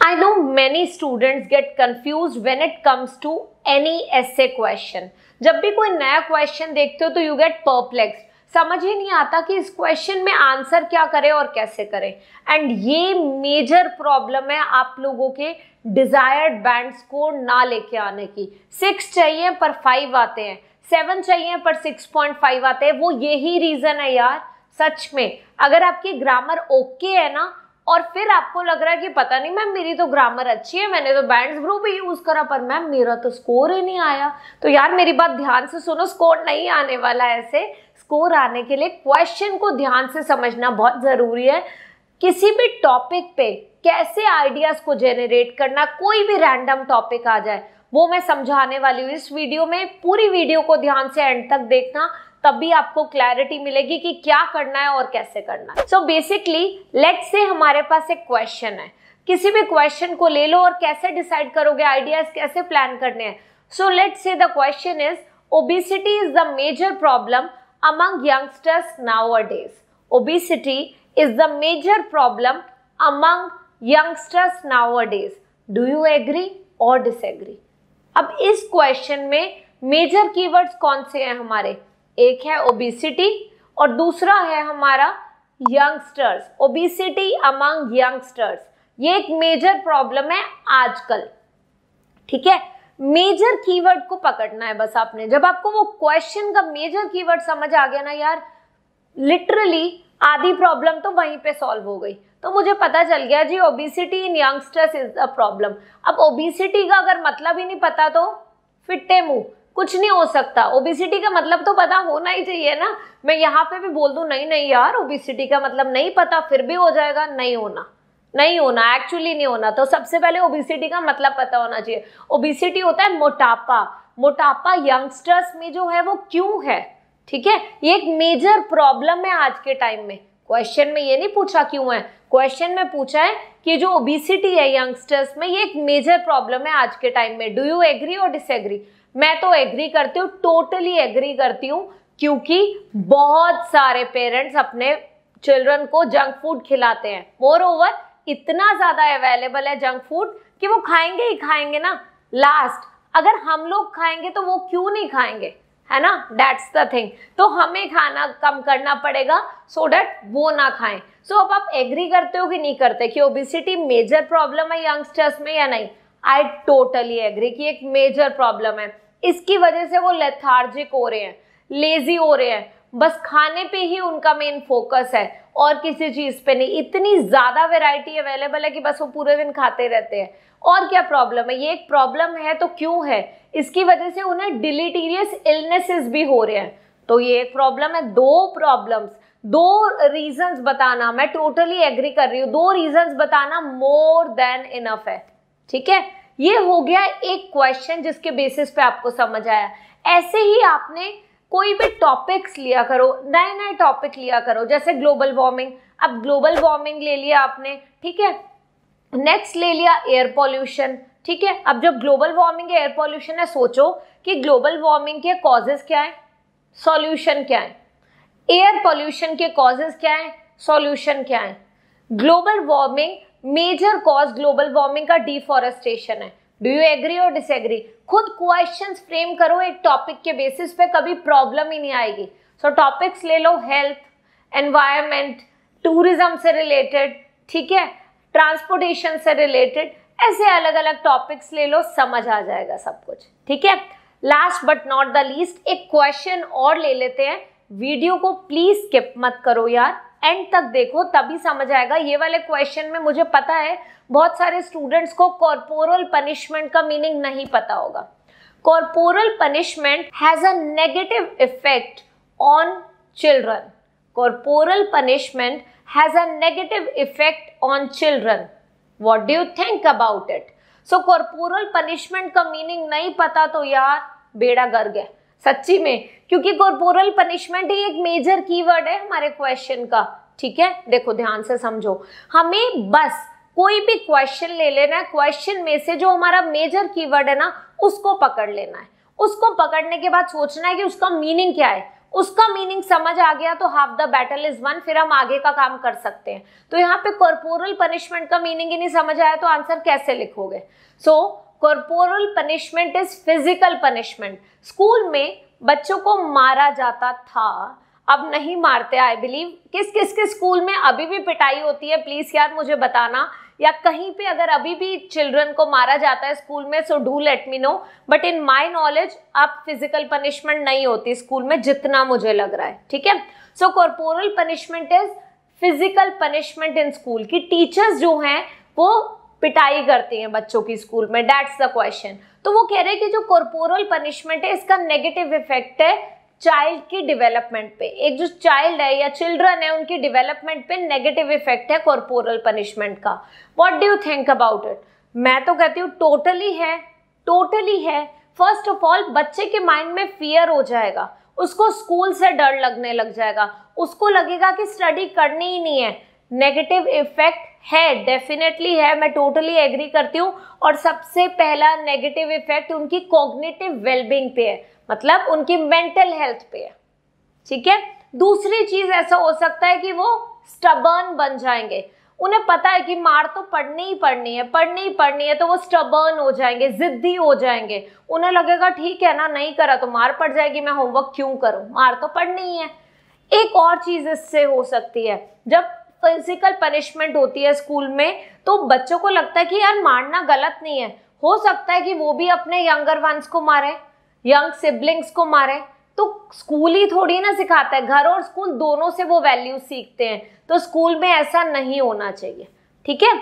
I know many students get confused when it comes to any essay question. जब भी कोई नया question देखते हो तो यू गेट परप्लेक्स समझ ही नहीं आता कि इस क्वेश्चन में आंसर क्या करें और कैसे करें एंड ये मेजर प्रॉब्लम है आप लोगों के डिजायर्ड बैंड्स को ना लेके आने की सिक्स चाहिए पर फाइव आते हैं सेवन चाहिए पर सिक्स पॉइंट फाइव आते हैं वो यही रीज़न है यार सच में अगर आपकी ग्रामर ओके okay है ना और फिर आपको लग रहा है कि पता नहीं मैम मेरी तो ग्रामर अच्छी है मैंने तो बैंड ग्रू भी यूज़ करा पर मैम मेरा तो स्कोर ही नहीं आया तो यार मेरी बात ध्यान से सुनो स्कोर नहीं आने वाला ऐसे स्कोर आने के लिए क्वेश्चन को ध्यान से समझना बहुत ज़रूरी है किसी भी टॉपिक पे कैसे आइडियाज़ को जेनरेट करना कोई भी रैंडम टॉपिक आ जाए वो मैं समझाने वाली हूँ इस वीडियो में पूरी वीडियो को ध्यान से एंड तक देखना तभी आपको क्लैरिटी मिलेगी कि क्या करना है और कैसे करना है सो बेसिकली लेट से हमारे पास एक क्वेश्चन है किसी भी क्वेश्चन को ले लो और कैसे डिसाइड करोगे आइडियाज कैसे प्लान करने हैं so let's see the question is obesity is the major problem among youngsters nowadays. Obesity is the major problem among youngsters days do you agree or disagree? अब इस क्वेश्चन में major keywords कौन से हैं हमारे एक है ओबिसिटी और दूसरा है हमारा यंगस्टर्स ओबिसिटी अमंग यंगस्टर्स ये एक मेजर प्रॉब्लम है आजकल ठीक है मेजर कीवर्ड को पकड़ना है बस आपने जब आपको वो क्वेश्चन का मेजर कीवर्ड समझ आ गया ना यार लिटरली आधी प्रॉब्लम तो वहीं पे सॉल्व हो गई तो मुझे पता चल गया जी obesity in youngsters is a problem अब ओबिसिटी का अगर मतलब ही नहीं पता तो फिट्टे मुंह कुछ नहीं हो सकता ओबिसिटी का मतलब तो पता होना ही चाहिए ना मैं यहाँ पे भी बोल दूँ नहीं नहीं यार ओबिसिटी का मतलब नहीं पता फिर भी हो जाएगा नहीं होना नहीं होना एक्चुअली नहीं होना तो सबसे पहले ओबिसिटी का मतलब पता होना चाहिए ओबिसिटी होता है मोटापा मोटापा यंगस्टर्स में जो है वो क्यों है ठीक है ये एक मेजर प्रॉब्लम है आज के टाइम में क्वेश्चन में ये नहीं पूछा क्यों है क्वेश्चन में पूछा है कि जो ओबिसिटी है यंगस्टर्स में ये एक मेजर प्रॉब्लम है आज के टाइम में do you agree or disagree मैं तो एग्री करती हूँ टोटली एग्री करती हूँ क्योंकि बहुत सारे पेरेंट्स अपने चिल्ड्रन को जंक फूड खिलाते हैं मोर ओवर इतना ज़्यादा अवेलेबल है जंक फूड कि वो खाएंगे ही खाएंगे ना लास्ट अगर हम लोग खाएंगे तो वो क्यों नहीं खाएंगे है ना डैट्स द थिंग तो हमें खाना कम करना पड़ेगा सो so डैट वो ना खाएं सो so, अब आप एग्री करते हो कि नहीं करते कि ओबिसिटी मेजर प्रॉब्लम है यंगस्टर्स में या नहीं आई टोटली एग्री कि एक मेजर प्रॉब्लम है इसकी वजह से वो लेथार्जिक हो रहे हैं लेजी हो रहे हैं बस खाने पे ही उनका मेन फोकस है और किसी चीज़ पे नहीं इतनी ज़्यादा वेराइटी अवेलेबल है कि बस वो पूरे दिन खाते रहते हैं और क्या प्रॉब्लम है ये एक प्रॉब्लम है तो क्यों है इसकी वजह से उन्हें डिलीटीरियस इलनेसेस भी हो रहे हैं तो ये एक प्रॉब्लम है दो प्रॉब्लम्स दो रीजंस बताना मैं टोटली एग्री कर रही हूँ दो रीजंस बताना मोर देन इनफ है ठीक है ये हो गया एक क्वेश्चन जिसके बेसिस पे आपको समझ आया ऐसे ही आपने कोई भी टॉपिक्स लिया करो नए नए टॉपिक लिया करो जैसे ग्लोबल वार्मिंग अब ग्लोबल वार्मिंग ले लिया आपने ठीक है नेक्स्ट ले लिया एयर पॉल्यूशन ठीक है अब जब ग्लोबल वार्मिंग एयर पॉल्यूशन है सोचो कि ग्लोबल वार्मिंग के कॉजेज क्या है सॉल्यूशन क्या है एयर पॉल्यूशन के कॉजेज क्या है सॉल्यूशन क्या है global warming major cause global warming का डिफॉरेस्टेशन है do you agree or disagree खुद क्वेश्चन फ्रेम करो एक टॉपिक के बेसिस पे कभी प्रॉब्लम ही नहीं आएगी सो so, टॉपिक्स ले लो हेल्थ एनवायरमेंट टूरिज्म से रिलेटेड ठीक है ट्रांसपोर्टेशन से रिलेटेड ऐसे अलग अलग टॉपिक्स ले लो समझ आ जाएगा सब कुछ ठीक है last but not the least एक क्वेश्चन और ले लेते हैं वीडियो को प्लीज स्किप मत करो यार एंड तक देखो तभी समझ आएगा ये वाले क्वेश्चन में मुझे पता है बहुत सारे स्टूडेंट्स को कॉर्पोरल पनिशमेंट का मीनिंग नहीं पता होगा corporal punishment has a negative effect on children corporal punishment has a negative effect on children what do you think about it so corporal का मीनिंग नहीं पता तो यार बेड़ा गर्ग है सच्ची में क्योंकि कॉर्पोरल पनिशमेंट ही एक मेजर कीवर्ड है हमारे क्वेश्चन का ठीक है देखो ध्यान से समझो हमें बस कोई भी क्वेश्चन ले लेना है क्वेश्चन में से जो हमारा मेजर कीवर्ड है ना उसको पकड़ लेना है उसको पकड़ने के बाद सोचना है कि उसका मीनिंग क्या है उसका मीनिंग समझ आ गया तो half the battle is won फिर हम आगे का काम कर सकते हैं तो यहाँ पे कॉर्पोरल पनिशमेंट का मीनिंग ही नहीं समझ आया तो आंसर कैसे लिखोगे so so, corporal punishment is physical punishment school में बच्चों को मारा जाता था अब नहीं मारते आई बिलीव किस किस के स्कूल में अभी भी पिटाई होती है प्लीज़ यार मुझे बताना या कहीं पे अगर अभी भी चिल्ड्रन को मारा जाता है स्कूल में so do let me know but in my knowledge अब फिजिकल पनिशमेंट नहीं होती स्कूल में जितना मुझे लग रहा है ठीक है so corporal punishment is physical punishment in school की टीचर्स जो हैं वो पिटाई करती हैं बच्चों की स्कूल में डैट्स द क्वेश्चन तो वो कह रहे हैं कि जो कॉर्पोरल पनिशमेंट है इसका नेगेटिव इफेक्ट है चाइल्ड की डेवलपमेंट पे एक जो चाइल्ड है या चिल्ड्रन है उनकी डेवलपमेंट पे नेगेटिव इफेक्ट है कॉर्पोरल पनिशमेंट का what do you think about it मैं तो कहती हूँ टोटली है टोटली है फर्स्ट ऑफ ऑल बच्चे के माइंड में फियर हो जाएगा उसको स्कूल से डर लगने लग जाएगा उसको लगेगा कि स्टडी करनी ही नहीं है नेगेटिव इफेक्ट है डेफिनेटली है मैं टोटली एग्री करती हूँ और सबसे पहला नेगेटिव इफेक्ट उनकी कॉग्निटिव वेलबींग पे है मतलब उनकी मेंटल हेल्थ पे है ठीक है दूसरी चीज ऐसा हो सकता है कि वो स्टबर्न बन जाएंगे उन्हें पता है कि मार तो पढ़नी ही पढ़नी है पढ़नी ही पढ़नी है तो वो स्टबर्न हो जाएंगे जिद्दी हो जाएंगे उन्हें लगेगा ठीक है ना नहीं करा तो मार पड़ जाएगी मैं होमवर्क क्यों करूं मार तो पढ़नी ही है एक और चीज इससे हो सकती है जब फिजिकल पनिशमेंट होती है स्कूल में तो बच्चों को लगता है कि यार मारना गलत नहीं है हो सकता है कि वो भी अपने यंगर वंस को मारे यंग सिबलिंग्स को मारे तो स्कूल ही थोड़ी ना सिखाता है घर और स्कूल दोनों से वो वैल्यू सीखते हैं तो स्कूल में ऐसा नहीं होना चाहिए ठीक है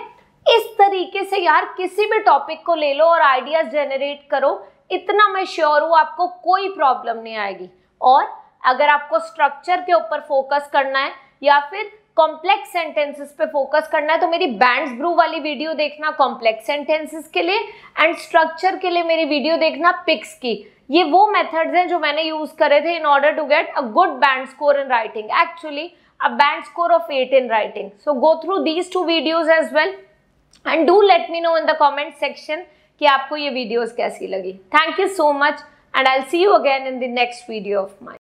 इस तरीके से यार किसी भी टॉपिक को ले लो और आइडियाज जनरेट करो इतना मैं श्योर हूँ आपको कोई प्रॉब्लम नहीं आएगी और अगर आपको स्ट्रक्चर के ऊपर फोकस करना है या फिर कॉम्प्लेक्स सेंटेंसेस पे फोकस करना है तो मेरी बैंड ब्रू वाली वीडियो देखना कॉम्प्लेक्स सेंटेंसेस के लिए एंड स्ट्रक्चर के लिए मेरी वीडियो देखना पिक्स की ये वो मेथड्स हैं जो मैंने यूज करे थे in order to get a good band score in writing actually a band score of eight in writing so go through these two videos as well and do let me know in the comment section कि आपको ये videos कैसी लगी thank you so much and I see you again in the next video of my